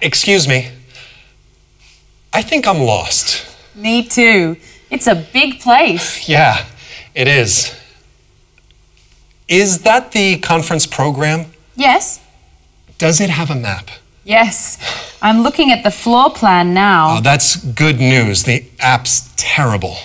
Excuse me. I think I'm lost. Me too. It's a big place. Yeah, it is. Is that the conference program? Yes. Does it have a map? Yes. I'm looking at the floor plan now. Oh, that's good news. The app's terrible.